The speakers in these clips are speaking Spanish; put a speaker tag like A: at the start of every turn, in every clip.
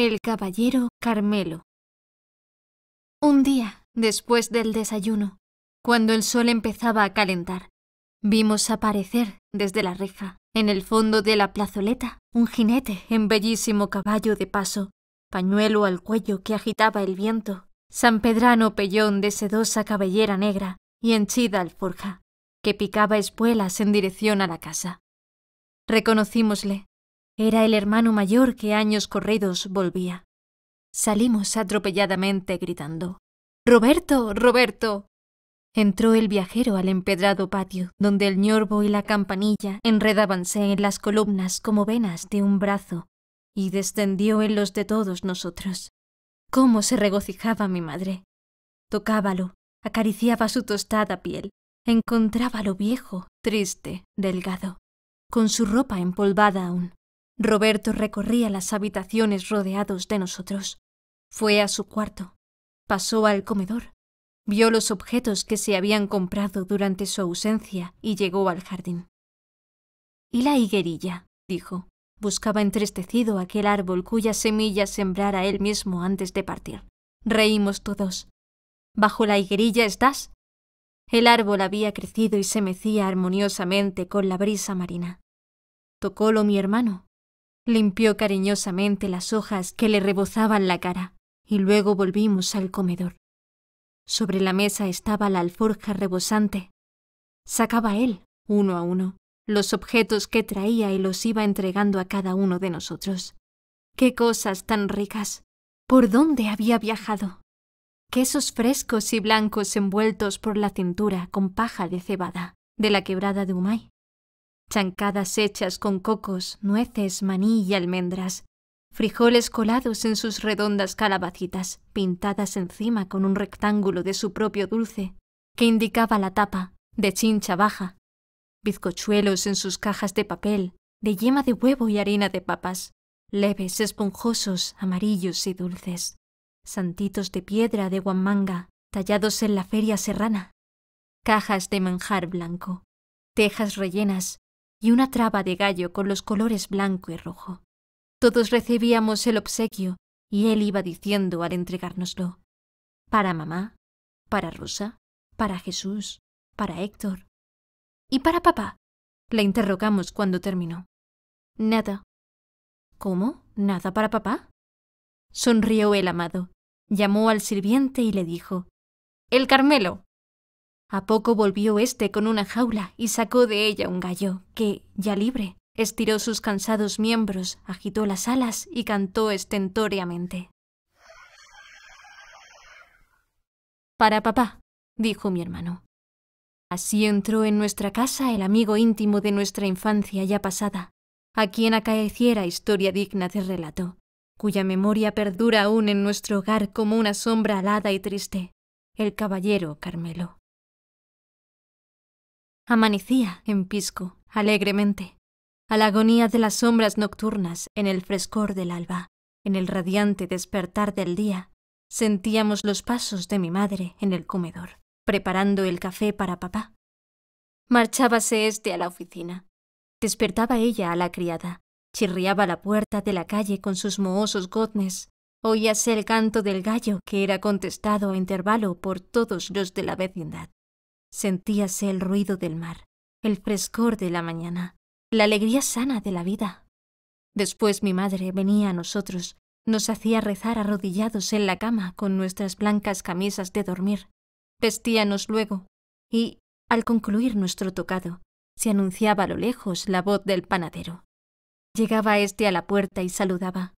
A: El caballero Carmelo. Un día, después del desayuno, cuando el sol empezaba a calentar, vimos aparecer desde la reja, en el fondo de la plazoleta, un jinete en bellísimo caballo de paso, pañuelo al cuello que agitaba el viento, sanpedrano pellón de sedosa cabellera negra y henchida alforja, que picaba espuelas en dirección a la casa. Reconocímosle era el hermano mayor que años corridos volvía. Salimos atropelladamente gritando. Roberto, Roberto. Entró el viajero al empedrado patio, donde el ñorbo y la campanilla enredábanse en las columnas como venas de un brazo, y descendió en los de todos nosotros. Cómo se regocijaba mi madre. Tocábalo, acariciaba su tostada piel, encontrábalo viejo, triste, delgado, con su ropa empolvada aún, Roberto recorría las habitaciones rodeados de nosotros. Fue a su cuarto, pasó al comedor, vio los objetos que se habían comprado durante su ausencia y llegó al jardín. ¿Y la higuerilla? dijo. Buscaba entristecido aquel árbol cuya semilla sembrara él mismo antes de partir. Reímos todos. ¿Bajo la higuerilla estás? El árbol había crecido y se mecía armoniosamente con la brisa marina. Tocólo mi hermano, Limpió cariñosamente las hojas que le rebozaban la cara y luego volvimos al comedor. Sobre la mesa estaba la alforja rebosante. Sacaba él, uno a uno, los objetos que traía y los iba entregando a cada uno de nosotros. ¡Qué cosas tan ricas! ¿Por dónde había viajado? Quesos frescos y blancos envueltos por la cintura con paja de cebada de la quebrada de Humay chancadas hechas con cocos, nueces, maní y almendras, frijoles colados en sus redondas calabacitas, pintadas encima con un rectángulo de su propio dulce, que indicaba la tapa, de chincha baja, bizcochuelos en sus cajas de papel, de yema de huevo y harina de papas, leves, esponjosos, amarillos y dulces, santitos de piedra de guamanga, tallados en la feria serrana, cajas de manjar blanco, tejas rellenas, y una traba de gallo con los colores blanco y rojo. Todos recibíamos el obsequio y él iba diciendo al entregárnoslo. Para mamá, para Rosa, para Jesús, para Héctor. ¿Y para papá? Le interrogamos cuando terminó. Nada. ¿Cómo? ¿Nada para papá? Sonrió el amado, llamó al sirviente y le dijo, El Carmelo, a poco volvió éste con una jaula y sacó de ella un gallo, que, ya libre, estiró sus cansados miembros, agitó las alas y cantó estentóreamente. Para papá, dijo mi hermano. Así entró en nuestra casa el amigo íntimo de nuestra infancia ya pasada, a quien acaeciera historia digna de relato, cuya memoria perdura aún en nuestro hogar como una sombra alada y triste, el caballero Carmelo. Amanecía en Pisco, alegremente, a la agonía de las sombras nocturnas, en el frescor del alba, en el radiante despertar del día, sentíamos los pasos de mi madre en el comedor, preparando el café para papá. Marchábase éste a la oficina. Despertaba ella a la criada, chirriaba la puerta de la calle con sus mohosos goznes, oíase el canto del gallo que era contestado a intervalo por todos los de la vecindad. Sentíase el ruido del mar, el frescor de la mañana, la alegría sana de la vida. Después mi madre venía a nosotros, nos hacía rezar arrodillados en la cama con nuestras blancas camisas de dormir. Vestíanos luego, y, al concluir nuestro tocado, se anunciaba a lo lejos la voz del panadero. Llegaba éste a la puerta y saludaba.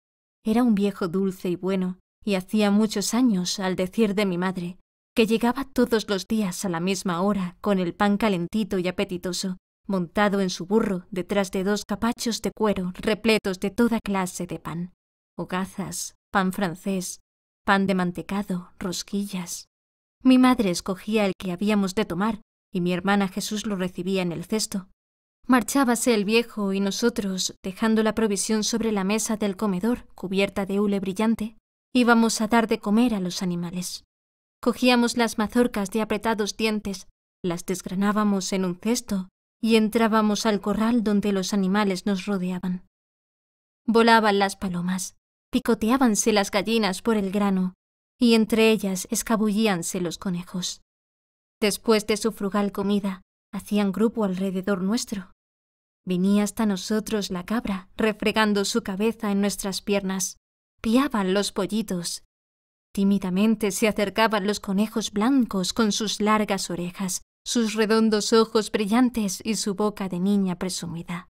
A: Era un viejo dulce y bueno, y hacía muchos años, al decir de mi madre, que llegaba todos los días a la misma hora con el pan calentito y apetitoso, montado en su burro detrás de dos capachos de cuero repletos de toda clase de pan, hogazas, pan francés, pan de mantecado, rosquillas. Mi madre escogía el que habíamos de tomar y mi hermana Jesús lo recibía en el cesto. Marchábase el viejo y nosotros, dejando la provisión sobre la mesa del comedor cubierta de hule brillante, íbamos a dar de comer a los animales. Cogíamos las mazorcas de apretados dientes, las desgranábamos en un cesto y entrábamos al corral donde los animales nos rodeaban. Volaban las palomas, picoteábanse las gallinas por el grano, y entre ellas escabullíanse los conejos. Después de su frugal comida, hacían grupo alrededor nuestro. Venía hasta nosotros la cabra, refregando su cabeza en nuestras piernas. Piaban los pollitos Tímidamente se acercaban los conejos blancos con sus largas orejas, sus redondos ojos brillantes y su boca de niña presumida.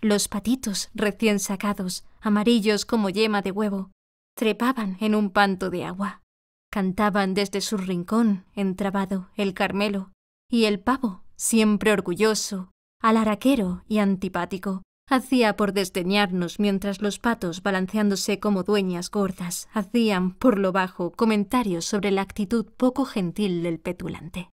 A: Los patitos recién sacados, amarillos como yema de huevo, trepaban en un panto de agua. Cantaban desde su rincón, entrabado, el carmelo, y el pavo, siempre orgulloso, alaraquero y antipático, hacía por desdeñarnos mientras los patos, balanceándose como dueñas gordas, hacían, por lo bajo, comentarios sobre la actitud poco gentil del petulante.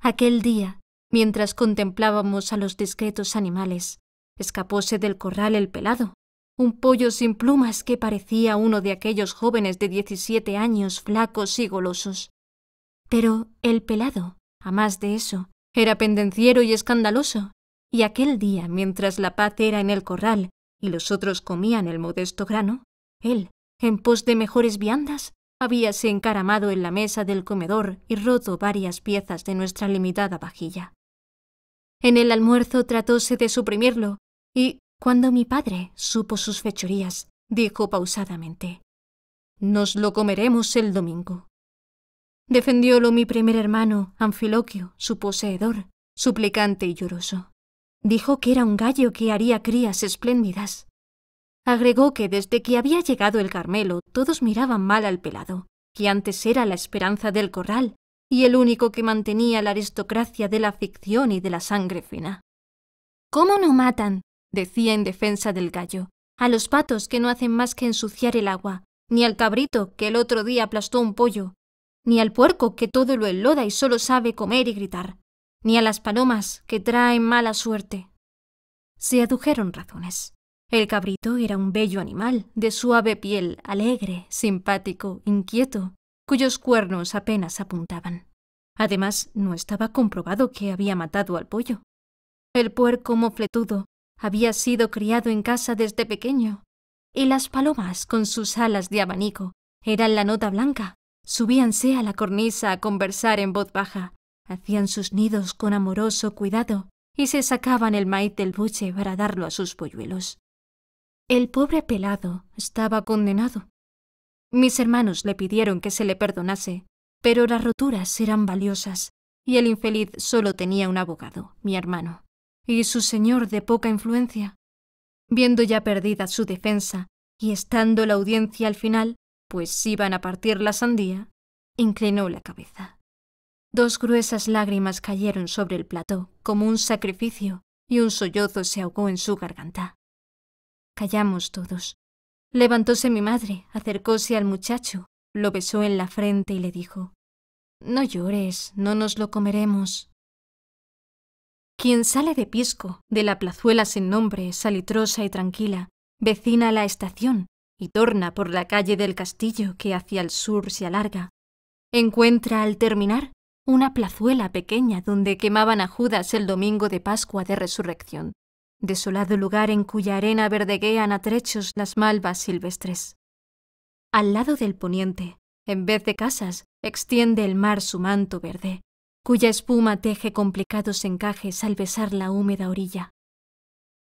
A: Aquel día, mientras contemplábamos a los discretos animales, escapóse del corral el pelado, un pollo sin plumas que parecía uno de aquellos jóvenes de diecisiete años flacos y golosos. Pero el pelado, a más de eso, era pendenciero y escandaloso, y aquel día, mientras la paz era en el corral y los otros comían el modesto grano, él, en pos de mejores viandas, habíase encaramado en la mesa del comedor y roto varias piezas de nuestra limitada vajilla. En el almuerzo tratóse de suprimirlo, y cuando mi padre supo sus fechorías, dijo pausadamente, Nos lo comeremos el domingo. Defendiólo mi primer hermano, Anfiloquio, su poseedor, suplicante y lloroso. Dijo que era un gallo que haría crías espléndidas. Agregó que desde que había llegado el Carmelo todos miraban mal al pelado, que antes era la esperanza del corral y el único que mantenía la aristocracia de la ficción y de la sangre fina. ¿Cómo no matan? decía en defensa del gallo, a los patos que no hacen más que ensuciar el agua, ni al cabrito que el otro día aplastó un pollo, ni al puerco que todo lo enloda y solo sabe comer y gritar ni a las palomas que traen mala suerte. Se adujeron razones. El cabrito era un bello animal, de suave piel, alegre, simpático, inquieto, cuyos cuernos apenas apuntaban. Además, no estaba comprobado que había matado al pollo. El puerco mofletudo había sido criado en casa desde pequeño, y las palomas, con sus alas de abanico, eran la nota blanca. Subíanse a la cornisa a conversar en voz baja, Hacían sus nidos con amoroso cuidado y se sacaban el maíz del buche para darlo a sus polluelos. El pobre pelado estaba condenado. Mis hermanos le pidieron que se le perdonase, pero las roturas eran valiosas y el infeliz solo tenía un abogado, mi hermano, y su señor de poca influencia. Viendo ya perdida su defensa y estando la audiencia al final, pues iban a partir la sandía, inclinó la cabeza. Dos gruesas lágrimas cayeron sobre el plató como un sacrificio y un sollozo se ahogó en su garganta. Callamos todos. Levantóse mi madre, acercóse al muchacho, lo besó en la frente y le dijo, No llores, no nos lo comeremos. Quien sale de Pisco, de la plazuela sin nombre, salitrosa y tranquila, vecina a la estación, y torna por la calle del castillo que hacia el sur se alarga, encuentra al terminar una plazuela pequeña donde quemaban a Judas el domingo de Pascua de Resurrección, desolado lugar en cuya arena verdeguean a trechos las malvas silvestres. Al lado del poniente, en vez de casas, extiende el mar su manto verde, cuya espuma teje complicados encajes al besar la húmeda orilla.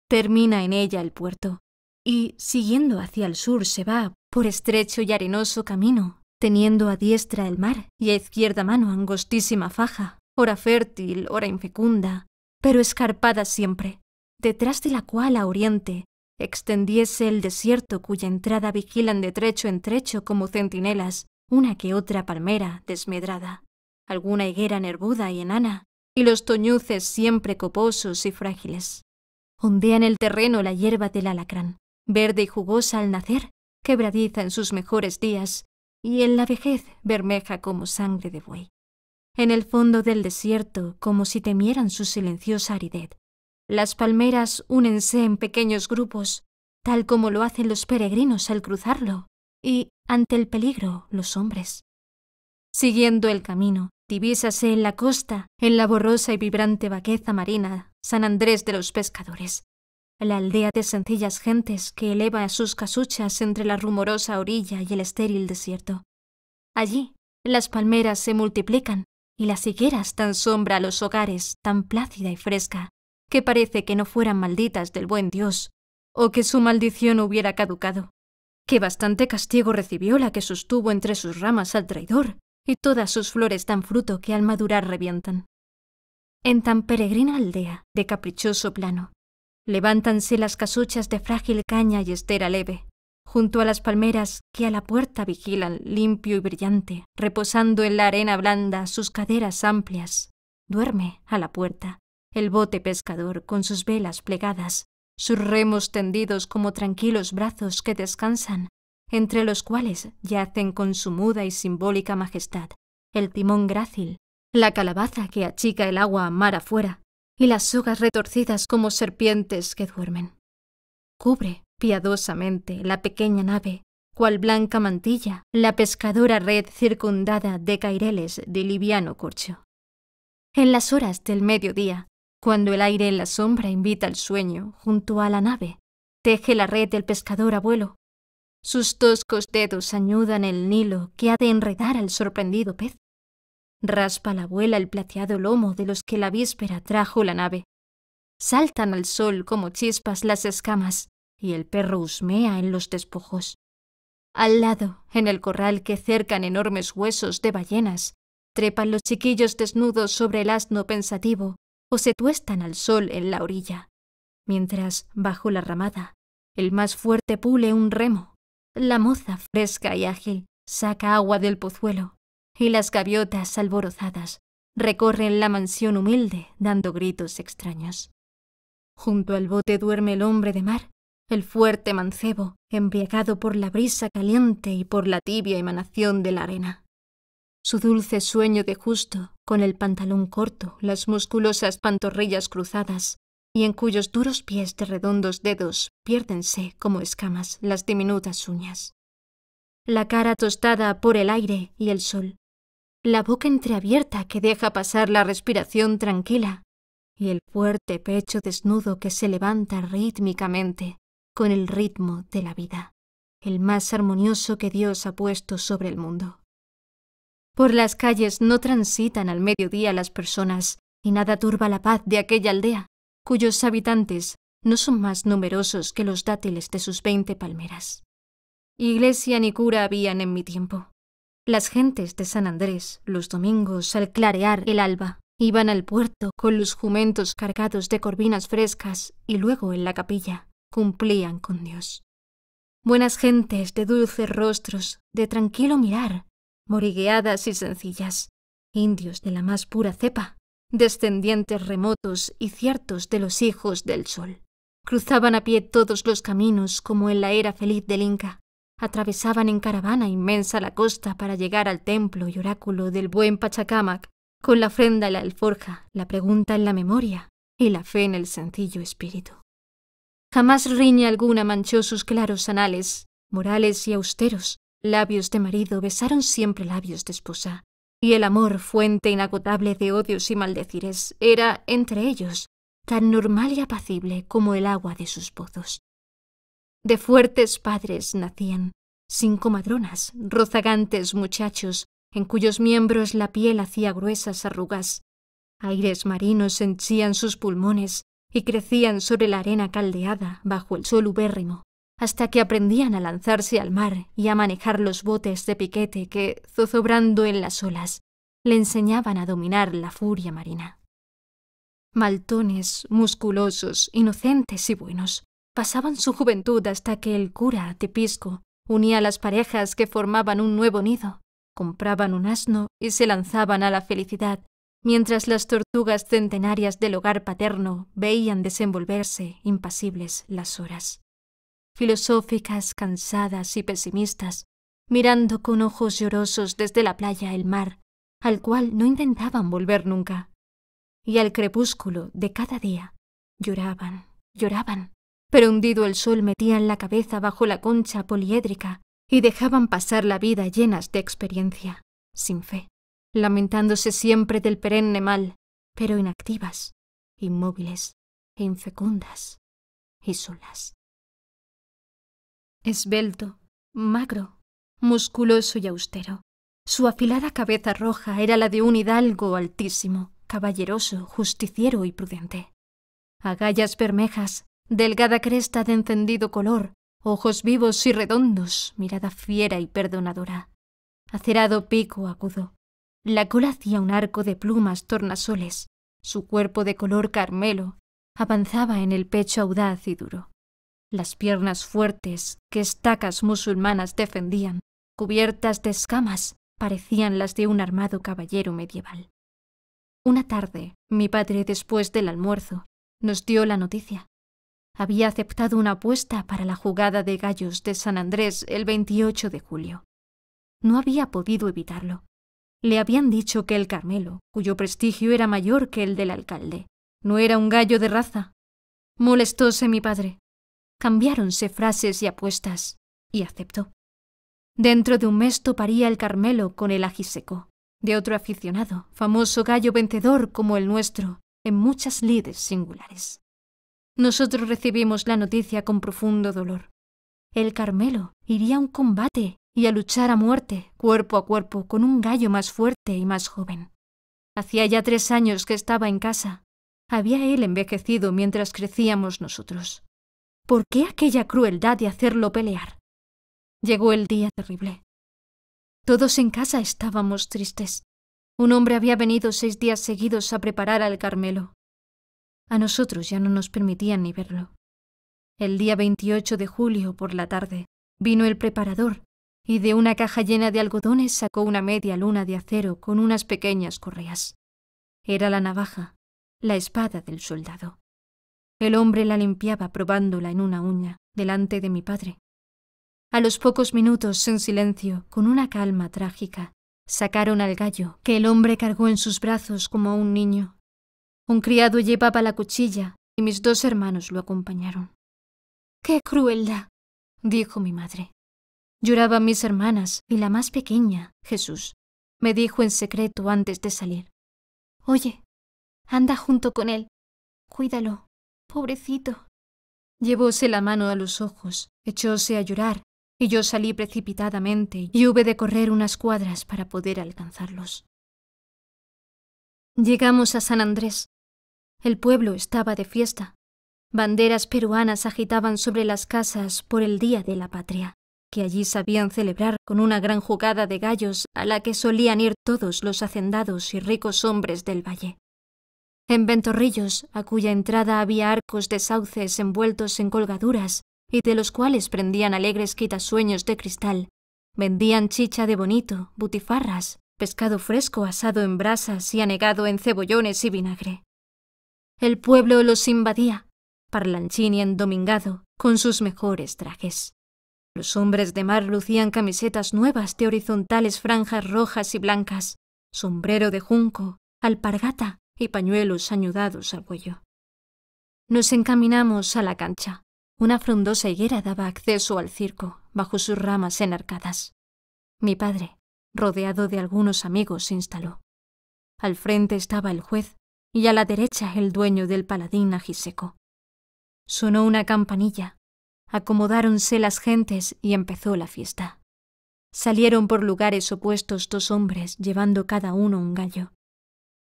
A: Termina en ella el puerto, y, siguiendo hacia el sur, se va, por estrecho y arenoso camino, teniendo a diestra el mar y a izquierda mano angostísima faja, hora fértil, hora infecunda, pero escarpada siempre, detrás de la cual a oriente extendiese el desierto cuya entrada vigilan de trecho en trecho como centinelas una que otra palmera desmedrada, alguna higuera nervuda y enana, y los toñuces siempre coposos y frágiles. Ondea en el terreno la hierba del alacrán, verde y jugosa al nacer, quebradiza en sus mejores días, y en la vejez bermeja como sangre de buey. En el fondo del desierto, como si temieran su silenciosa aridez, las palmeras únense en pequeños grupos, tal como lo hacen los peregrinos al cruzarlo, y, ante el peligro, los hombres. Siguiendo el camino, divísase en la costa, en la borrosa y vibrante vaqueza marina, San Andrés de los Pescadores la aldea de sencillas gentes que eleva sus casuchas entre la rumorosa orilla y el estéril desierto. Allí, las palmeras se multiplican y las higueras dan sombra a los hogares tan plácida y fresca que parece que no fueran malditas del buen Dios o que su maldición hubiera caducado. Que bastante castigo recibió la que sostuvo entre sus ramas al traidor y todas sus flores dan fruto que al madurar revientan. En tan peregrina aldea de caprichoso plano, Levántanse las casuchas de frágil caña y estera leve, junto a las palmeras que a la puerta vigilan limpio y brillante, reposando en la arena blanda sus caderas amplias. Duerme a la puerta el bote pescador con sus velas plegadas, sus remos tendidos como tranquilos brazos que descansan, entre los cuales yacen con su muda y simbólica majestad el timón grácil, la calabaza que achica el agua mar afuera, y las sogas retorcidas como serpientes que duermen. Cubre piadosamente la pequeña nave, cual blanca mantilla, la pescadora red circundada de caireles de liviano corcho. En las horas del mediodía, cuando el aire en la sombra invita al sueño junto a la nave, teje la red del pescador abuelo. Sus toscos dedos añudan el nilo que ha de enredar al sorprendido pez. Raspa la abuela el plateado lomo de los que la víspera trajo la nave. Saltan al sol como chispas las escamas, y el perro husmea en los despojos. Al lado, en el corral que cercan enormes huesos de ballenas, trepan los chiquillos desnudos sobre el asno pensativo o se tuestan al sol en la orilla, mientras, bajo la ramada, el más fuerte pule un remo. La moza, fresca y ágil, saca agua del pozuelo y las gaviotas alborozadas recorren la mansión humilde dando gritos extraños. Junto al bote duerme el hombre de mar, el fuerte mancebo, embriagado por la brisa caliente y por la tibia emanación de la arena. Su dulce sueño de justo, con el pantalón corto, las musculosas pantorrillas cruzadas, y en cuyos duros pies de redondos dedos piérdense como escamas las diminutas uñas. La cara tostada por el aire y el sol, la boca entreabierta que deja pasar la respiración tranquila y el fuerte pecho desnudo que se levanta rítmicamente con el ritmo de la vida, el más armonioso que Dios ha puesto sobre el mundo. Por las calles no transitan al mediodía las personas y nada turba la paz de aquella aldea, cuyos habitantes no son más numerosos que los dátiles de sus veinte palmeras. Iglesia ni cura habían en mi tiempo, las gentes de San Andrés, los domingos al clarear el alba, iban al puerto con los jumentos cargados de corvinas frescas y luego en la capilla cumplían con Dios. Buenas gentes de dulces rostros, de tranquilo mirar, morigueadas y sencillas, indios de la más pura cepa, descendientes remotos y ciertos de los hijos del sol. Cruzaban a pie todos los caminos como en la era feliz del Inca, atravesaban en caravana inmensa la costa para llegar al templo y oráculo del buen Pachacamac, con la ofrenda en la alforja, la pregunta en la memoria y la fe en el sencillo espíritu. Jamás riña alguna manchó sus claros anales, morales y austeros, labios de marido besaron siempre labios de esposa, y el amor, fuente inagotable de odios y maldecires, era, entre ellos, tan normal y apacible como el agua de sus pozos. De fuertes padres nacían, cinco madronas, rozagantes muchachos, en cuyos miembros la piel hacía gruesas arrugas. Aires marinos henchían sus pulmones y crecían sobre la arena caldeada bajo el sol ubérrimo, hasta que aprendían a lanzarse al mar y a manejar los botes de piquete que, zozobrando en las olas, le enseñaban a dominar la furia marina. Maltones, musculosos, inocentes y buenos, pasaban su juventud hasta que el cura Tipisco, unía las parejas que formaban un nuevo nido, compraban un asno y se lanzaban a la felicidad, mientras las tortugas centenarias del hogar paterno veían desenvolverse impasibles las horas. Filosóficas, cansadas y pesimistas, mirando con ojos llorosos desde la playa el mar, al cual no intentaban volver nunca. Y al crepúsculo de cada día lloraban, lloraban, pero hundido el sol metían la cabeza bajo la concha poliédrica y dejaban pasar la vida llenas de experiencia, sin fe, lamentándose siempre del perenne mal, pero inactivas, inmóviles infecundas y solas. Esbelto, magro, musculoso y austero, su afilada cabeza roja era la de un hidalgo altísimo, caballeroso, justiciero y prudente. Agallas bermejas, Delgada cresta de encendido color, ojos vivos y redondos, mirada fiera y perdonadora. Acerado pico agudo. La cola hacía un arco de plumas tornasoles. Su cuerpo de color carmelo avanzaba en el pecho audaz y duro. Las piernas fuertes que estacas musulmanas defendían, cubiertas de escamas, parecían las de un armado caballero medieval. Una tarde, mi padre, después del almuerzo, nos dio la noticia había aceptado una apuesta para la jugada de gallos de San Andrés el 28 de julio. No había podido evitarlo. Le habían dicho que el Carmelo, cuyo prestigio era mayor que el del alcalde, no era un gallo de raza. Molestóse mi padre. Cambiáronse frases y apuestas, y aceptó. Dentro de un mes toparía el Carmelo con el ajiseco, de otro aficionado, famoso gallo vencedor como el nuestro, en muchas lides singulares. Nosotros recibimos la noticia con profundo dolor. El Carmelo iría a un combate y a luchar a muerte, cuerpo a cuerpo, con un gallo más fuerte y más joven. Hacía ya tres años que estaba en casa. Había él envejecido mientras crecíamos nosotros. ¿Por qué aquella crueldad de hacerlo pelear? Llegó el día terrible. Todos en casa estábamos tristes. Un hombre había venido seis días seguidos a preparar al Carmelo. A nosotros ya no nos permitían ni verlo. El día 28 de julio, por la tarde, vino el preparador y de una caja llena de algodones sacó una media luna de acero con unas pequeñas correas. Era la navaja, la espada del soldado. El hombre la limpiaba probándola en una uña, delante de mi padre. A los pocos minutos, en silencio, con una calma trágica, sacaron al gallo, que el hombre cargó en sus brazos como a un niño, un criado llevaba la cuchilla y mis dos hermanos lo acompañaron. ¡Qué crueldad! dijo mi madre. Lloraban mis hermanas y la más pequeña, Jesús, me dijo en secreto antes de salir. Oye, anda junto con él. Cuídalo, pobrecito. Llevóse la mano a los ojos, echóse a llorar, y yo salí precipitadamente y hube de correr unas cuadras para poder alcanzarlos. Llegamos a San Andrés, el pueblo estaba de fiesta. Banderas peruanas agitaban sobre las casas por el Día de la Patria, que allí sabían celebrar con una gran jugada de gallos a la que solían ir todos los hacendados y ricos hombres del valle. En ventorrillos, a cuya entrada había arcos de sauces envueltos en colgaduras y de los cuales prendían alegres quitasueños de cristal, vendían chicha de bonito, butifarras, pescado fresco asado en brasas y anegado en cebollones y vinagre. El pueblo los invadía, Parlanchín y Endomingado, con sus mejores trajes. Los hombres de mar lucían camisetas nuevas de horizontales franjas rojas y blancas, sombrero de junco, alpargata y pañuelos añudados al cuello. Nos encaminamos a la cancha. Una frondosa higuera daba acceso al circo, bajo sus ramas enarcadas. Mi padre, rodeado de algunos amigos, se instaló. Al frente estaba el juez, y a la derecha el dueño del paladín ajiseco. Sonó una campanilla, acomodáronse las gentes y empezó la fiesta. Salieron por lugares opuestos dos hombres llevando cada uno un gallo.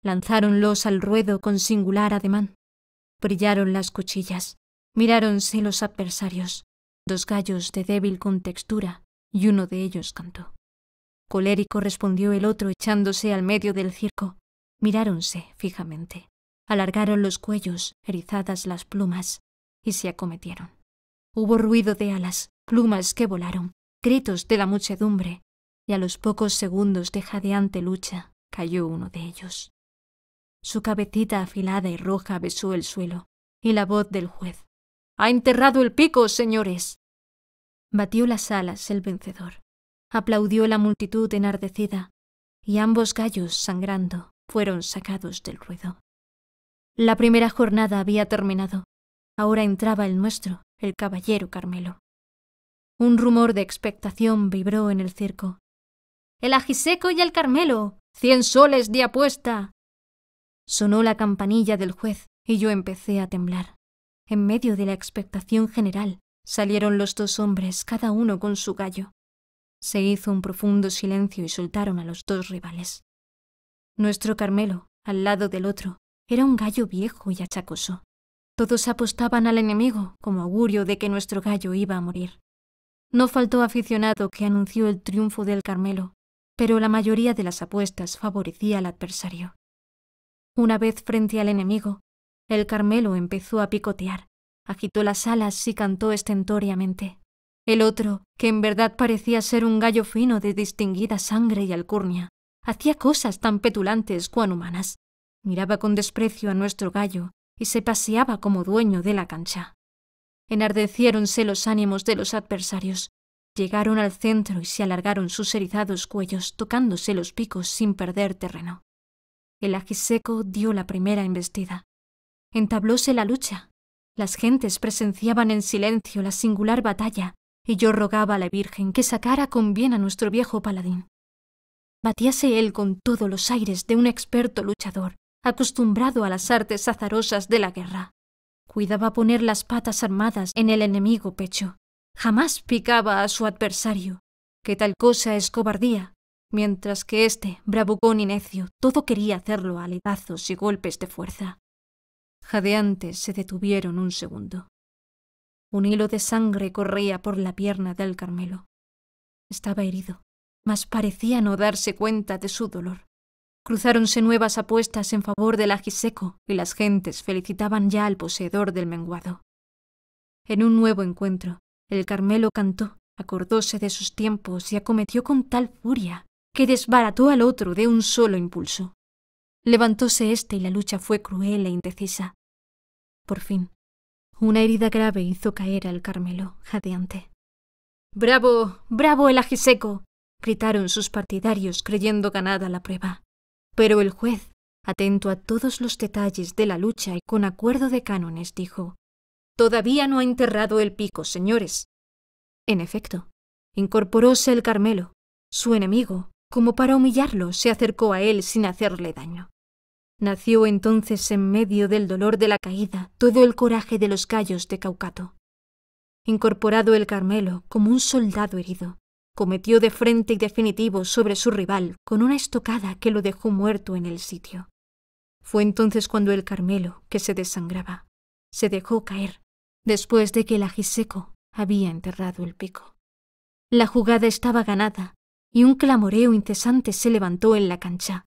A: Lanzáronlos al ruedo con singular ademán. Brillaron las cuchillas. Miráronse los adversarios. Dos gallos de débil contextura y uno de ellos cantó. Colérico respondió el otro echándose al medio del circo. Miráronse fijamente, alargaron los cuellos, erizadas las plumas, y se acometieron. Hubo ruido de alas, plumas que volaron, gritos de la muchedumbre, y a los pocos segundos de jadeante lucha cayó uno de ellos. Su cabecita afilada y roja besó el suelo, y la voz del juez. ¡Ha enterrado el pico, señores! Batió las alas el vencedor. Aplaudió la multitud enardecida, y ambos gallos, sangrando, fueron sacados del ruedo. La primera jornada había terminado. Ahora entraba el nuestro, el caballero Carmelo. Un rumor de expectación vibró en el circo. ¡El ajiseco y el Carmelo! ¡Cien soles de apuesta! Sonó la campanilla del juez y yo empecé a temblar. En medio de la expectación general salieron los dos hombres, cada uno con su gallo. Se hizo un profundo silencio y soltaron a los dos rivales. Nuestro Carmelo, al lado del otro, era un gallo viejo y achacoso. Todos apostaban al enemigo como augurio de que nuestro gallo iba a morir. No faltó aficionado que anunció el triunfo del Carmelo, pero la mayoría de las apuestas favorecía al adversario. Una vez frente al enemigo, el Carmelo empezó a picotear, agitó las alas y cantó estentóreamente. El otro, que en verdad parecía ser un gallo fino de distinguida sangre y alcurnia, hacía cosas tan petulantes cuan humanas. Miraba con desprecio a nuestro gallo y se paseaba como dueño de la cancha. Enardeciéronse los ánimos de los adversarios. Llegaron al centro y se alargaron sus erizados cuellos, tocándose los picos sin perder terreno. El ajiseco dio la primera embestida. Entablóse la lucha. Las gentes presenciaban en silencio la singular batalla, y yo rogaba a la Virgen que sacara con bien a nuestro viejo paladín batíase él con todos los aires de un experto luchador, acostumbrado a las artes azarosas de la guerra. Cuidaba poner las patas armadas en el enemigo pecho. Jamás picaba a su adversario, que tal cosa es cobardía, mientras que este, bravucón y necio, todo quería hacerlo a aletazos y golpes de fuerza. Jadeantes se detuvieron un segundo. Un hilo de sangre corría por la pierna del Carmelo. Estaba herido mas parecía no darse cuenta de su dolor. Cruzáronse nuevas apuestas en favor del ajiseco y las gentes felicitaban ya al poseedor del menguado. En un nuevo encuentro, el Carmelo cantó, acordóse de sus tiempos y acometió con tal furia que desbarató al otro de un solo impulso. Levantóse éste y la lucha fue cruel e indecisa. Por fin, una herida grave hizo caer al Carmelo, jadeante. ¡Bravo! ¡Bravo el ajiseco! gritaron sus partidarios creyendo ganada la prueba. Pero el juez, atento a todos los detalles de la lucha y con acuerdo de cánones, dijo, Todavía no ha enterrado el pico, señores. En efecto, incorporóse el Carmelo. Su enemigo, como para humillarlo, se acercó a él sin hacerle daño. Nació entonces en medio del dolor de la caída todo el coraje de los callos de Caucato. Incorporado el Carmelo como un soldado herido, cometió de frente y definitivo sobre su rival con una estocada que lo dejó muerto en el sitio. Fue entonces cuando el Carmelo, que se desangraba, se dejó caer, después de que el ajiseco había enterrado el pico. La jugada estaba ganada, y un clamoreo incesante se levantó en la cancha.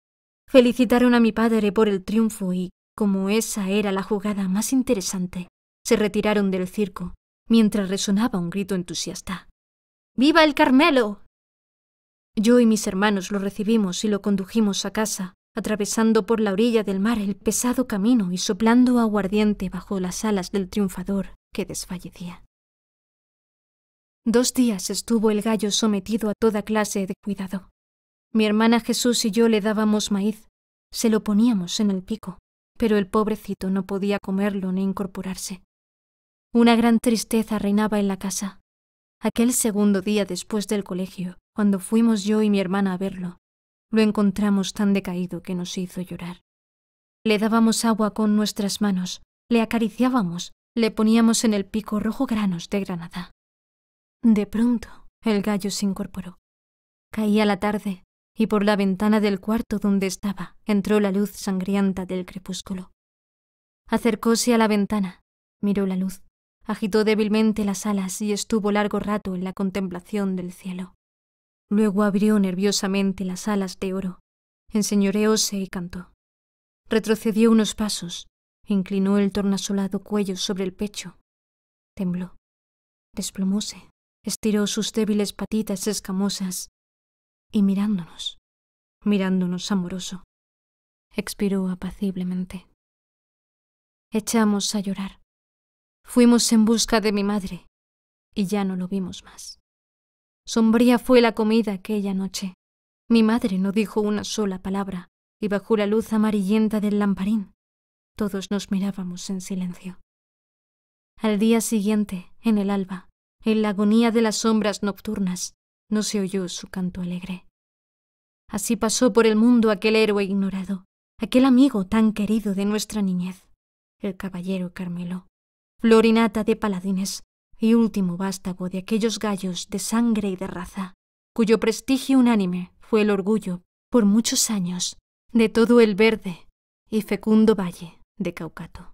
A: Felicitaron a mi padre por el triunfo y, como esa era la jugada más interesante, se retiraron del circo, mientras resonaba un grito entusiasta. ¡Viva el Carmelo! Yo y mis hermanos lo recibimos y lo condujimos a casa, atravesando por la orilla del mar el pesado camino y soplando aguardiente bajo las alas del triunfador que desfallecía. Dos días estuvo el gallo sometido a toda clase de cuidado. Mi hermana Jesús y yo le dábamos maíz, se lo poníamos en el pico, pero el pobrecito no podía comerlo ni incorporarse. Una gran tristeza reinaba en la casa. Aquel segundo día después del colegio, cuando fuimos yo y mi hermana a verlo, lo encontramos tan decaído que nos hizo llorar. Le dábamos agua con nuestras manos, le acariciábamos, le poníamos en el pico rojo granos de granada. De pronto, el gallo se incorporó. Caía la tarde, y por la ventana del cuarto donde estaba entró la luz sangrienta del crepúsculo. Acercóse a la ventana, miró la luz, Agitó débilmente las alas y estuvo largo rato en la contemplación del cielo. Luego abrió nerviosamente las alas de oro, enseñoreóse y cantó. Retrocedió unos pasos, inclinó el tornasolado cuello sobre el pecho, tembló, desplomóse, estiró sus débiles patitas escamosas y mirándonos, mirándonos amoroso, expiró apaciblemente. Echamos a llorar. Fuimos en busca de mi madre y ya no lo vimos más. Sombría fue la comida aquella noche. Mi madre no dijo una sola palabra y bajo la luz amarillenta del lamparín todos nos mirábamos en silencio. Al día siguiente, en el alba, en la agonía de las sombras nocturnas, no se oyó su canto alegre. Así pasó por el mundo aquel héroe ignorado, aquel amigo tan querido de nuestra niñez, el caballero Carmelo florinata de paladines y último vástago de aquellos gallos de sangre y de raza, cuyo prestigio unánime fue el orgullo, por muchos años, de todo el verde y fecundo valle de Caucato.